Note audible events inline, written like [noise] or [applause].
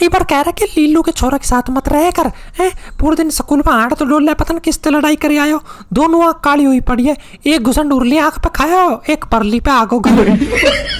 कई बार कह रहा कि लीलू के छोरा के साथ मत रह कर है पूरे दिन स्कूल में आठ तो डोल पता नहीं किससे लड़ाई कर आयो दोनों आँख काली हुई पड़ी है एक घुसन डुरली आँख पे खायो एक परली पे आगो गए [laughs]